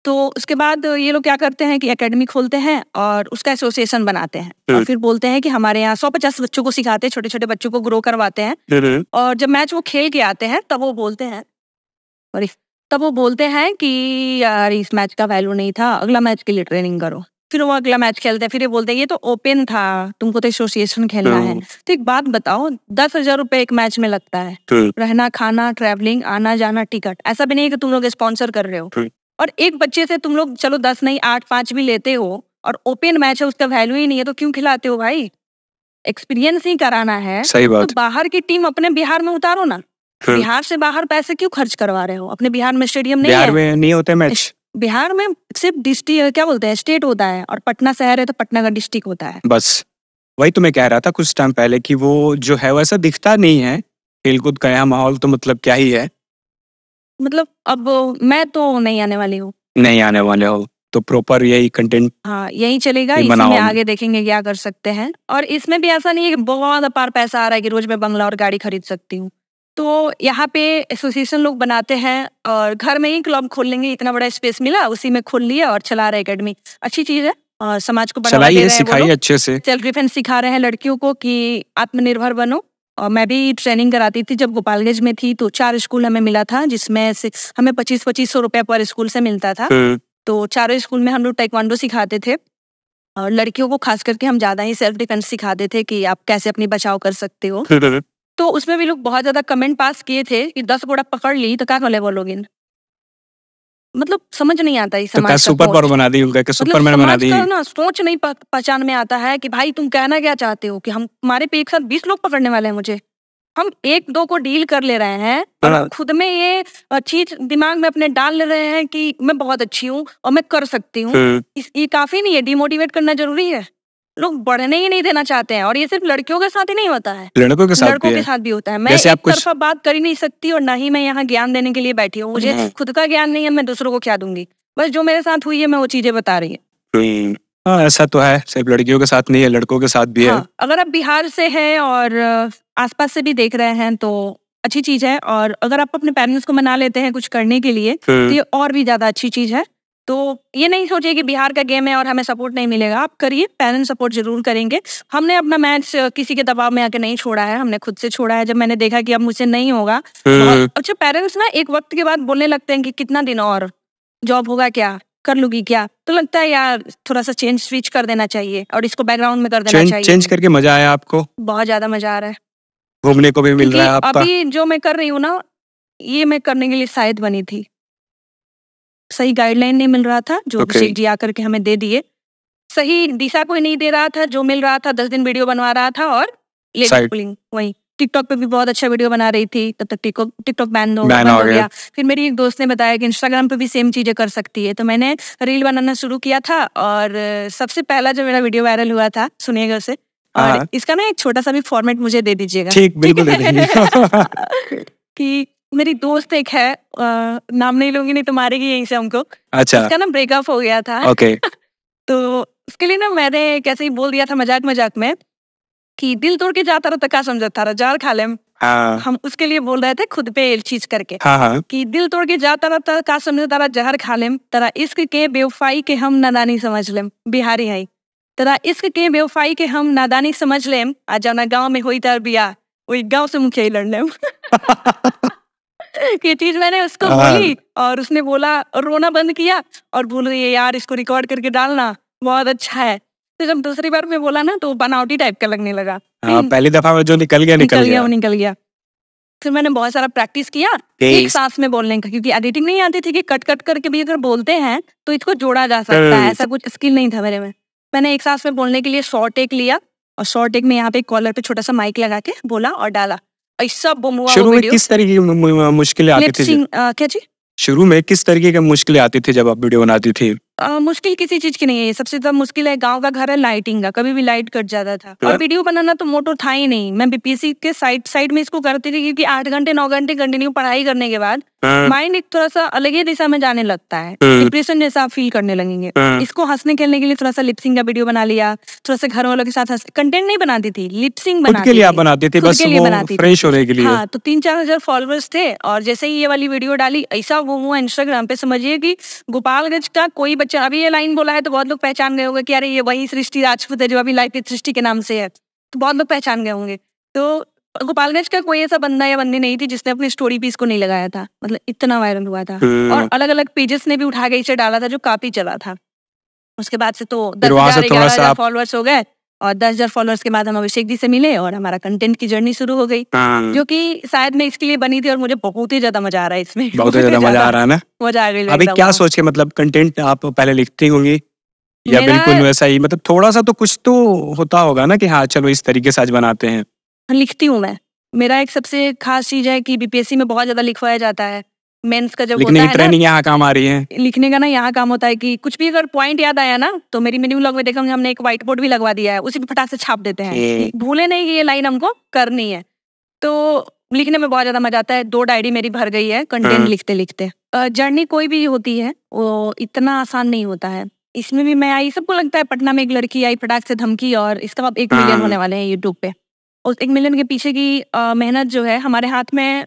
तो उसके बाद ये लोग क्या करते हैं कि एकेडमी खोलते हैं और उसका एसोसिएशन बनाते हैं और फिर बोलते हैं कि हमारे यहाँ सौ पचास बच्चों को सिखाते हैं छोटे छोटे बच्चों को ग्रो करवाते हैं और जब मैच वो खेल के आते हैं तब वो बोलते हैं तब वो बोलते हैं कि यार इस मैच का वैल्यू नहीं था अगला मैच के लिए ट्रेनिंग करो फिर वो अगला मैच खेलते हैं फिर ये बोलते हैं ये तो ओपन था तुमको तो एसोसिएशन खेलना है तो एक बात बताओ दस हजार रूपए एक मैच में लगता है रहना खाना ट्रैवलिंग आना जाना टिकट ऐसा भी नहीं है कि तुम लोग स्पॉन्सर कर रहे हो और एक बच्चे से तुम लोग चलो दस नहीं आठ पांच भी लेते हो और ओपन मैच है उसका वैल्यू ही नहीं है तो क्यों खिलाते हो भाई एक्सपीरियंस ही कराना है सही तो बात तो बाहर की टीम अपने बिहार में उतारो ना बिहार से बाहर पैसे क्यों खर्च करवा रहे हो अपने बिहार में स्टेडियम नहीं बिहार में नहीं होते मैच बिहार में सिर्फ डिस्ट्रिक्ट क्या बोलते हैं स्टेट होता है और पटना शहर है तो पटना का डिस्ट्रिक्ट होता है बस वही तो मैं कह रहा था कुछ टाइम पहले कि वो जो है वैसा दिखता नहीं है खेलकूद का यहाँ माहौल तो मतलब क्या ही है मतलब अब मैं तो नहीं आने वाली हूँ नहीं आने वाले हो तो प्रॉपर यही कंटेंट हाँ यही चलेगा इसमें आगे देखेंगे क्या कर सकते हैं और इसमें भी ऐसा नहीं है बहुत अपार पैसा आ रहा है कि रोज मैं बंगला और गाड़ी खरीद सकती हूँ तो यहाँ पे एसोसिएशन लोग बनाते हैं और घर में ही क्लब खोल लेंगे इतना बड़ा स्पेस मिला उसी में खोल लिया और चला रहे अकेडमी अच्छी चीज है और समाज को बढ़ावा दे रहे हैं अच्छे से सेल्फ डिफेंस सिखा रहे हैं लड़कियों को कि आत्मनिर्भर बनो और मैं भी ट्रेनिंग कराती थी जब गोपालगंज में थी तो चार स्कूल हमें मिला था जिसमें से हमें पच्चीस पच्चीस सौ रुपया पर स्कूल से मिलता था हम्म। तो चारों स्कूल में हम लोग टेक्वांडो सिखाते थे और लड़कियों को खास करके हम ज्यादा ही सेल्फ डिफेंस सिखाते थे कि आप कैसे अपनी बचाव कर सकते हो हम्म, हम्म। तो उसमें भी लोग बहुत ज्यादा कमेंट पास किए थे कि दस गोड़ा पकड़ ली तो क्या कर वो लोग मतलब समझ नहीं आता इस तो समाज तो सुपर पावर बना दी उनका मतलब सुपरमैन मतलब बना दी ना सोच नहीं पहचान में आता है कि भाई तुम कहना क्या चाहते हो कि हम हमारे पे एक साथ बीस लोग पकड़ने वाले हैं मुझे हम एक दो को डील कर ले रहे हैं हाँ। खुद में ये चीज दिमाग में अपने डाल ले रहे हैं कि मैं बहुत अच्छी हूँ और मैं कर सकती हूँ हम्म। ये काफी नहीं है डिमोटिवेट करना जरूरी है लोग बढ़ने ही नहीं देना चाहते हैं और ये सिर्फ लड़कियों के साथ ही नहीं होता है लड़कों के साथ लड़कों के साथ भी होता है मैं एक तरफा बात कर ही नहीं सकती और ना ही मैं यहाँ ज्ञान देने के लिए बैठी हूँ मुझे हम्म। खुद का ज्ञान नहीं है मैं दूसरों को क्या दूंगी बस जो मेरे साथ हुई है मैं वो चीजें बता रही हूँ हम्म। हाँ ऐसा तो है सिर्फ लड़कियों के साथ नहीं है लड़कों के साथ भी है हाँ, अगर आप बिहार से हैं और आसपास से भी देख रहे हैं तो अच्छी चीज है और अगर आप अपने पेरेंट्स को मना लेते हैं कुछ करने के लिए तो हम्म। ये और भी ज्यादा अच्छी चीज है तो ये नहीं सोचिए कि बिहार का गेम है और हमें सपोर्ट नहीं मिलेगा आप करिए पेरेंट्स सपोर्ट जरूर करेंगे हमने अपना मैच किसी के दबाव में आके नहीं छोड़ा है हमने खुद से छोड़ा है जब मैंने देखा कि अब मुझसे नहीं होगा हम्म। अच्छा पेरेंट्स ना एक वक्त के बाद बोलने लगते हैं कि कितना दिन और जॉब होगा क्या कर लूंगी क्या तो लगता है यार थोड़ा सा चेंज स्विच कर देना चाहिए और इसको बैकग्राउंड में कर देना चाहिए चेंज करके मजा आया आपको बहुत ज्यादा मजा आ रहा है घूमने को भी मिल रहा है अभी जो मैं कर रही हूँ ना ये मैं करने के लिए शायद बनी थी सही गाइडलाइन नहीं मिल रहा था जो अभिषेक okay. जी आकर के हमें दे दिए सही दिशा कोई नहीं दे रहा था जो मिल रहा था दस दिन वीडियो बनवा रहा था और पुलिंग वही टिकटॉक पे भी बहुत अच्छा वीडियो बना रही थी तब तक टिकटॉक बैन हो गया फिर मेरी एक दोस्त ने बताया कि इंस्टाग्राम पे भी सेम चीजें कर सकती है तो मैंने रील बनाना शुरू किया था और सबसे पहला जो मेरा वीडियो वायरल हुआ था सुनिएगा उसे हाँ, और हाँ। इसका ना एक छोटा सा भी फॉर्मेट मुझे दे दीजिएगा ठीक बिल्कुल कि मेरी दोस्त एक है आ, नाम नहीं लूंगी नहीं तुम्हारे की यहीं से हमको अच्छा उसका ना ब्रेकअप हो गया था ओके तो उसके लिए ना मैंने कैसे ही बोल दिया था मजाक मजाक में कि दिल तोड़ के जाता रहा था समझता रहा जार खा ले हाँ। हम उसके लिए बोल रहे थे खुद पे चीज करके हाँ हाँ। कि दिल तोड़ के जाता रहा था का समझ तारा जहर खा लेम तरा इश्क के बेवफाई के हम नादानी समझ लेम बिहारी आई तेरा इश्क के बेवफाई के हम नादानी समझ लेम आ जाना गाँव में हुई बिया वही गाँव से मुखिया ही लड़ लेम ये चीज मैंने उसको हाँ। बोली और उसने बोला रोना बंद किया और बोल रही है यार इसको रिकॉर्ड करके डालना बहुत अच्छा है तो जब दूसरी बार में बोला ना तो बनावटी टाइप का लगने लगा आ, हाँ, पहली दफा में जो निकल गया निकल, निकल गया वो निकल गया फिर मैंने बहुत सारा प्रैक्टिस किया एक सांस में बोलने का क्योंकि एडिटिंग नहीं आती थी कि कट कट करके भी अगर बोलते हैं तो इसको जोड़ा जा सकता है हम्म। ऐसा कुछ स्किल नहीं था मेरे में मैंने एक सांस में बोलने के लिए शॉर्ट टेक लिया और शॉर्ट टेक में यहाँ पे कॉलर पे छोटा सा माइक लगा के बोला और डाला ऐसा शुरू में किस तरीके की मुश्किलें आती थी क्या जी शुरू में किस तरीके की मुश्किलें आती थी जब आप वीडियो बनाती थी मुश्किल किसी चीज की नहीं है सबसे ज्यादा मुश्किल है गांव का घर है लाइटिंग का कभी भी लाइट कट जाता था तो और वीडियो बनाना तो मोटो था ही नहीं मैं बीपीसी के साइड साइड में इसको करती थी क्योंकि आठ घंटे नौ घंटे कंटिन्यू पढ़ाई करने के बाद हाँ। माइंड एक थोड़ा सा अलग ही दिशा में जाने लगता है हाँ। डिप्रेशन जैसा आप फील करने लगेंगे हाँ। इसको हंसने खेलने के लिए थोड़ा सा लिपसिंग का वीडियो बना लिया थोड़ा सा घर वालों के साथ कंटेंट नहीं बनाती थी लिपसिंग लिए आप बनाती थी बस वो फ्रेश होने के लिए हाँ तो तीन चार हजार फॉलोअर्स थे और जैसे ही ये वाली वीडियो डाली ऐसा वो हुआ इंस्टाग्राम पे समझिए की गोपालगंज का कोई बच्चा अभी ये लाइन बोला है तो बहुत लोग पहचान गए होंगे की अरे ये वही सृष्टि राजपूत है जो अभी लाइफ सृष्टि के नाम से है तो बहुत लोग पहचान गए होंगे तो गोपालगंज का कोई ऐसा बंदा या बंदी नहीं थी जिसने अपनी स्टोरी पीस को नहीं लगाया था मतलब इतना वायरल हुआ था हम्म। और अलग अलग पेजेस ने भी उठा के इसे डाला था जो काफी चला था उसके बाद से तो दस हजार फॉलोअर्स हो गए और दस हजार फॉलोअर्स के बाद हम अभिषेक जी से मिले और हमारा कंटेंट की जर्नी शुरू हो गई हाँ। जो कि शायद मैं इसके लिए बनी थी और मुझे बहुत ही ज्यादा मजा आ रहा है इसमें बहुत ही ज्यादा मजा आ रहा है ना मजा आ रही अभी क्या सोच के मतलब कंटेंट आप पहले लिखती होंगी या बिल्कुल वैसा ही मतलब थोड़ा सा तो कुछ तो होता होगा ना कि हाँ चलो इस तरीके से आज बनाते हैं लिखती हूँ मैं मेरा एक सबसे खास चीज है कि बीपीएससी में बहुत ज्यादा लिखवाया जाता है मेंस का जब होता है ना, यहां काम आ रही है लिखने का ना यहाँ काम होता है कि कुछ भी अगर पॉइंट याद आया ना तो मेरी मेन्यू लॉग में देखा हमने एक व्हाइट बोर्ड भी लगवा दिया है उसी भी फटाक से छाप देते हैं भूले नहीं कि ये लाइन हमको करनी है तो लिखने में बहुत ज्यादा मजा आता है दो डायरी मेरी भर गई है कंटेंट हम्म। लिखते लिखते जर्नी कोई भी होती है वो इतना आसान नहीं होता है इसमें भी मैं आई सबको लगता है पटना में एक लड़की आई फटाक से धमकी और इसका अब एक मिलियन हाँ। होने वाले हैं यूट्यूब पे उस एक मिलियन के पीछे की मेहनत जो है हमारे हाथ में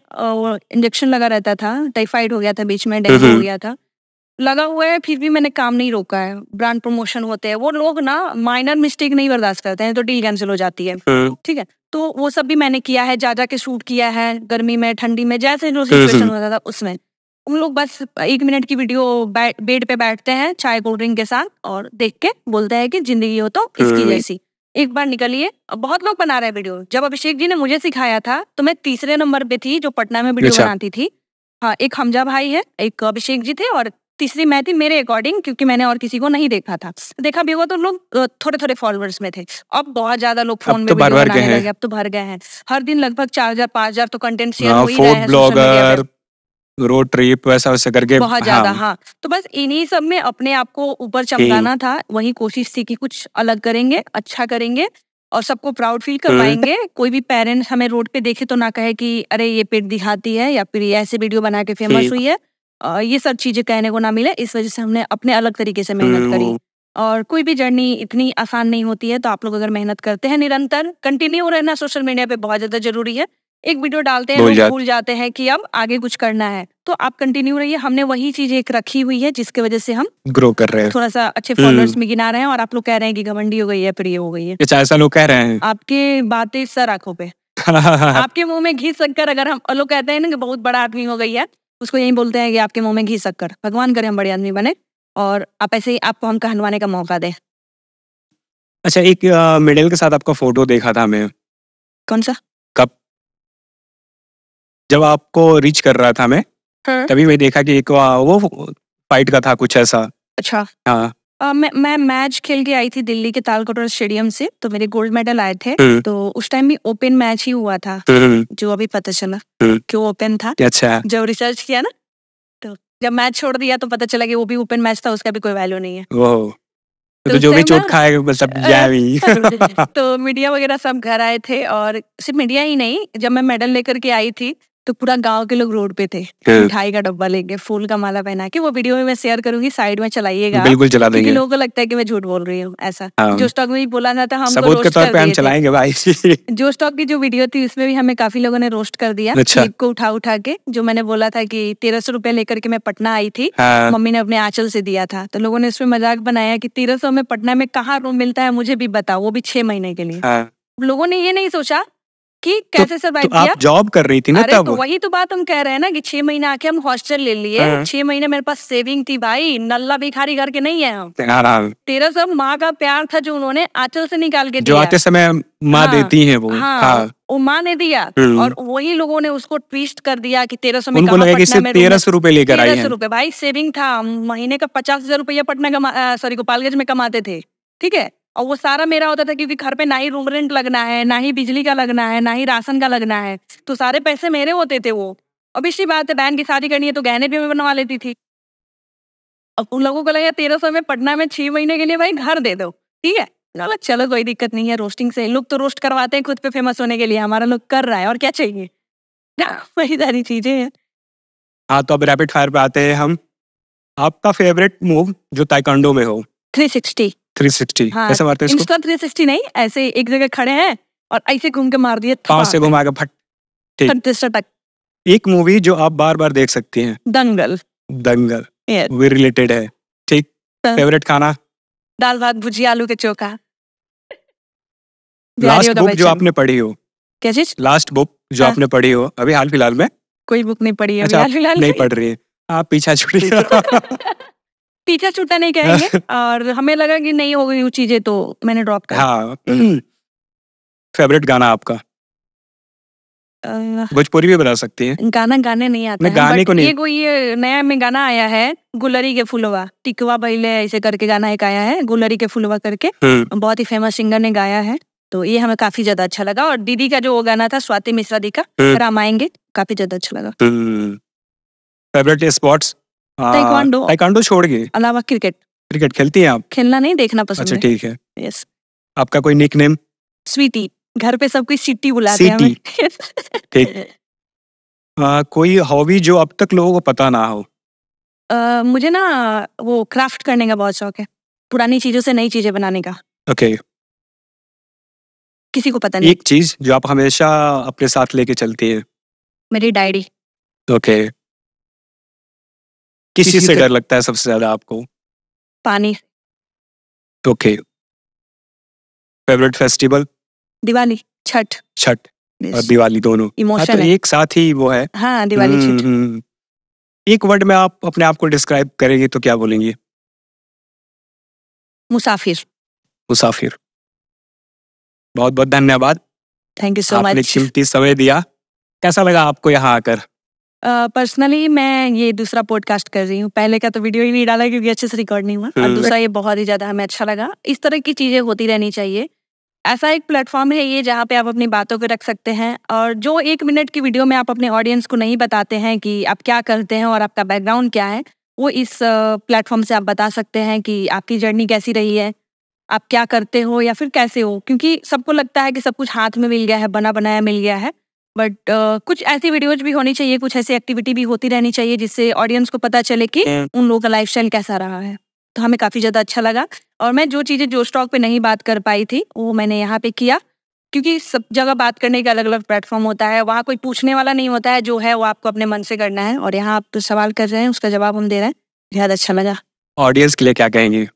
इंजेक्शन लगा रहता था टाइफाइड हो गया था बीच में डेंगू हो गया था लगा हुआ है फिर भी मैंने काम नहीं रोका है ब्रांड प्रमोशन होते हैं वो लोग ना माइनर मिस्टेक नहीं बर्दाश्त करते हैं तो डील कैंसिल हो जाती है हम्म। ठीक है तो वो सब भी मैंने किया है जा जा के शूट किया है गर्मी में ठंडी में जैसे जो सिचुएशन होता था उसमें उन लोग बस एक मिनट की वीडियो बेड पे बैठते हैं चाय कोल्ड ड्रिंक के साथ और देख के बोलते हैं कि जिंदगी हो तो इसकी हम्म। जैसी एक बार निकलिए बहुत लोग बना रहे हैं वीडियो जब अभिषेक जी ने मुझे सिखाया था तो मैं तीसरे नंबर पे थी जो पटना में वीडियो अच्छा। बनाती थी हाँ एक हमजा भाई है एक अभिषेक जी थे और तीसरी मैं थी मेरे अकॉर्डिंग क्योंकि मैंने और किसी को नहीं देखा था देखा भी हुआ तो लोग थोड़े थोड़े फॉलोअर्स में थे अब बहुत ज्यादा लोग फोन में तो भर गए हैं अब तो भर गए हैं हर दिन लगभग चार हजार पांच हजार तो कंटेंट शेयर हो ही रहे हैं रोड ट्रिप वैसा वैसे करके बहुत ज्यादा हाँ।, हाँ तो बस इन्हीं सब में अपने आप को ऊपर चमकाना था वही कोशिश थी कि कुछ अलग करेंगे अच्छा करेंगे और सबको प्राउड फील करवाएंगे हम्म। कोई भी पेरेंट्स हमें रोड पे देखे तो ना कहे कि अरे ये पेट दिखाती है या फिर ये ऐसे वीडियो बना के फेमस हुई है ये सब चीजें कहने को ना मिले इस वजह से हमने अपने अलग तरीके से मेहनत करी हम्म। और कोई भी जर्नी इतनी आसान नहीं होती है तो आप लोग अगर मेहनत करते हैं निरंतर कंटिन्यू रहना सोशल मीडिया पे बहुत ज्यादा जरूरी है एक वीडियो डालते हैं भूल जाते, भूल जाते हैं कि अब आगे कुछ करना है तो आप कंटिन्यू रहिए हमने वही चीज एक रखी हुई है जिसके वजह से हम ग्रो कर रहे हैं थोड़ा सा अच्छे फॉलोअर्स हम्म। में गिना रहे हैं और आप लोग कह रहे हैं कि घमंडी हो गई है प्रिय हो गई है ऐसा लोग कह रहे हैं आपके बातें सर आंखों पे आपके मुंह में घी शक्कर अगर हम लोग कहते हैं ना कि बहुत बड़ा आदमी हो गई है उसको यही बोलते हैं कि आपके मुंह में घी शक्कर भगवान करे हम बड़े आदमी बने और आप ऐसे ही आपको हम कहनवाने का मौका दें अच्छा एक मेडल के साथ आपका फोटो देखा था हमें कौन सा जब आपको रीच कर रहा था मैं हम्म। तभी मैं देखा कि एक वो फाइट का था कुछ ऐसा अच्छा हाँ Uh, मैं मैं मैच खेल के आई थी दिल्ली के तालकटोरा स्टेडियम से तो मेरे गोल्ड मेडल आए थे हम्म। तो उस टाइम भी ओपन मैच ही हुआ था हम्म, जो अभी पता चला क्यों ओपन था अच्छा जब रिसर्च किया ना तो जब मैच छोड़ दिया तो पता चला कि वो भी ओपन मैच था उसका भी कोई वैल्यू नहीं है वो तो तो जो भी चोट खाएगा तो मीडिया वगैरह सब घर आए थे और सिर्फ मीडिया ही नहीं जब मैं मेडल लेकर के आई थी तो पूरा गांव के लोग रोड पे थे मिठाई का डब्बा लेंगे फूल का माला पहना के वो वीडियो में मैं शेयर करूंगी साइड में चलाइएगा बिल्कुल चला देंगे लोगों को लगता है कि मैं झूठ बोल रही हूँ ऐसा हाँ। जो स्टॉक में भी बोला जाता हम सबूत के तौर पे हम चलाएंगे भाई जो स्टॉक की जो वीडियो थी उसमें भी हमें काफी लोगों ने रोस्ट कर दिया अच्छा। क्लिप को उठा उठा के जो मैंने बोला था की तेरह सौ रूपया लेकर के मैं पटना आई थी हाँ। मम्मी ने अपने आंचल से दिया था तो लोगों ने उसमें मजाक बनाया की तेरह सौ में पटना में कहाँ रूम मिलता है मुझे भी बताओ वो भी छह महीने के लिए हाँ। लोगों ने ये नहीं सोचा कि तो कैसे तो, सर्वाइव तो किया आप जॉब कर रही थी ना तब तो वही तो बात हम कह रहे हैं ना कि छह महीने आके हम हॉस्टल ले लिए हाँ। छह महीने मेरे पास सेविंग थी भाई नल्ला भिखारी घर के नहीं है हम तेरह सौ माँ का प्यार था जो उन्होंने आंचल से निकाल के जो आते समय माँ हाँ। देती है वो हाँ, हाँ, वो माँ ने दिया हम्म। और वही लोगों ने उसको ट्विस्ट कर दिया कि तेरह सौ में तेरह सौ रूपये लेकर तेरह सौ रूपये भाई सेविंग था महीने का पचास हजार रुपया पटना का सॉरी गोपालगंज में कमाते थे ठीक है और वो सारा मेरा होता था क्योंकि घर पे ना ही रूम रेंट लगना है ना ही बिजली का लगना है ना ही राशन का लगना है तो सारे पैसे मेरे होते थे वो अब इसी बात है बहन की शादी करनी है तो गहने भी मैं बनवा लेती थी अब उन लोगों को लगा तेरह सौ में पटना में छह महीने के लिए भाई घर दे दो ठीक है ना चलो कोई दिक्कत नहीं है रोस्टिंग से लोग तो रोस्ट करवाते हैं खुद पे फेमस होने के लिए हमारा लोग कर रहा है और क्या चाहिए वही सारी चीजें हैं हाँ तो अब रैपिड फायर पे आते हैं हम आपका फेवरेट मूव जो ताइकांडो में हो थ्री सिक्सटी थ्री हाँ, ऐसे मारते हैं इसको नहीं ऐसे एक जगह खड़े हैं और ऐसे घूम के मार दिए से घुमा के फट ठीक एक मूवी जो आप बार बार देख सकती हैं दंगल दंगल वे रिलेटेड है ठीक फेवरेट हाँ। खाना दाल भात भुजिया आलू के चोखा लास्ट बुक तो जो आपने पढ़ी हो क्या चीज लास्ट बुक जो हाँ। आपने पढ़ी हो अभी हाल फिलहाल में कोई बुक नहीं पढ़ी है अच्छा, नहीं पढ़ रही है आप पीछा छुड़ी टीचर छूटा नहीं कहेंगे और हमें लगा कि नहीं हो गई चीजें तो मैंने ड्रॉप कर हाँ फेवरेट गाना आपका भोजपुरी भी बना सकती है गाना गाने नहीं आता है, गाने को नहीं ये कोई ये नया में गाना आया है गुलरी के फुलवा टिकवा बैले ऐसे करके गाना एक आया है गुलरी के फुलवा करके हम्म। बहुत ही फेमस सिंगर ने गाया है तो ये हमें काफी ज्यादा अच्छा लगा और दीदी का जो वो गाना था स्वाति मिश्रा दी का हम्म। रामायण काफी ज्यादा अच्छा लगा फेवरेट हम्म। स्पॉट्स ताइक्वांडो ताइक्वांडो छोड़ गए अलावा क्रिकेट क्रिकेट खेलती हैं आप खेलना नहीं देखना पसंद अच्छा ठीक है यस आपका कोई निक नेम स्वीटी घर पे सब कोई सिटी बुलाते हैं ठीक कोई हॉबी जो अब तक लोगों को पता ना हो Uh, मुझे ना वो क्राफ्ट करने का बहुत शौक है पुरानी चीजों से नई चीजें बनाने का ओके किसी को पता नहीं एक चीज जो आप हमेशा अपने साथ लेके चलती है मेरी डायरी ओके okay. किस चीज से डर लगता है सबसे ज्यादा आपको पानी okay favourite festival Diwali Chhath Chhath और दिवाली दोनों हाँ, इमोशन हाँ, तो एक साथ ही वो है हाँ दिवाली छठ हम्म। एक वर्ड में आप अपने आप को डिस्क्राइब करेंगे तो क्या बोलेंगे मुसाफिर मुसाफिर बहुत बहुत धन्यवाद थैंक यू सो मच कीमती समय दिया कैसा लगा आपको यहाँ आकर पर्सनली uh, मैं ये दूसरा पॉडकास्ट कर रही हूँ पहले का तो वीडियो ही नहीं डाला क्योंकि अच्छे से रिकॉर्ड नहीं हुआ और दूसरा ये बहुत ही ज़्यादा हमें अच्छा लगा इस तरह की चीज़ें होती रहनी चाहिए ऐसा एक प्लेटफॉर्म है ये जहाँ पे आप अपनी बातों को रख सकते हैं और जो एक मिनट की वीडियो में आप अपने ऑडियंस को नहीं बताते हैं कि आप क्या करते हैं और आपका बैकग्राउंड क्या है वो इस प्लेटफॉर्म से आप बता सकते हैं कि आपकी जर्नी कैसी रही है आप क्या करते हो या फिर कैसे हो क्योंकि सबको लगता है कि सब कुछ हाथ में मिल गया है बना बनाया मिल गया है बट uh, कुछ ऐसी वीडियोज भी होनी चाहिए कुछ ऐसी एक्टिविटी भी होती रहनी चाहिए जिससे ऑडियंस को पता चले कि उन लोगों का लाइफ स्टाइल कैसा रहा है तो हमें काफ़ी ज़्यादा अच्छा लगा और मैं जो चीज़ें जो स्टॉक पे नहीं बात कर पाई थी वो मैंने यहाँ पे किया क्योंकि सब जगह बात करने का अलग अलग प्लेटफॉर्म होता है वहाँ कोई पूछने वाला नहीं होता है जो है वो आपको अपने मन से करना है और यहाँ आप सवाल कर रहे हैं उसका जवाब हम दे रहे हैं ज्यादा अच्छा लगा ऑडियंस के लिए क्या कहेंगे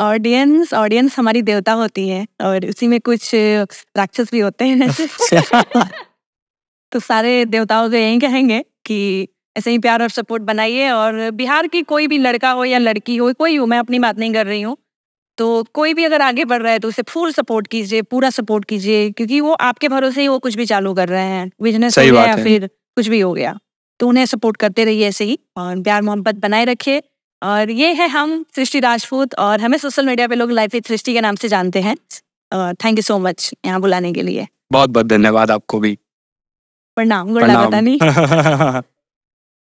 ऑडियंस ऑडियंस हमारी देवता होती है और उसी में कुछ राक्षस भी होते हैं अच्छा। तो सारे देवताओं से यही कहेंगे कि ऐसे ही प्यार और सपोर्ट बनाइए और बिहार की कोई भी लड़का हो या लड़की हो कोई हो मैं अपनी बात नहीं कर रही हूँ तो कोई भी अगर आगे बढ़ रहा है तो उसे फुल सपोर्ट कीजिए पूरा सपोर्ट कीजिए क्योंकि वो आपके भरोसे ही वो कुछ भी चालू कर रहे हैं बिजनेस हो गया या फिर कुछ भी हो गया तो उन्हें सपोर्ट करते रहिए ऐसे ही और प्यार मोहब्बत बनाए रखिए और ये है हम सृष्टि राजपूत और हमें सोशल मीडिया पे लोग लाइफ विद सृष्टि के नाम से जानते हैं थैंक यू सो मच यहाँ बुलाने के लिए बहुत बहुत धन्यवाद आपको भी प्रणाम गुड़ा पता नहीं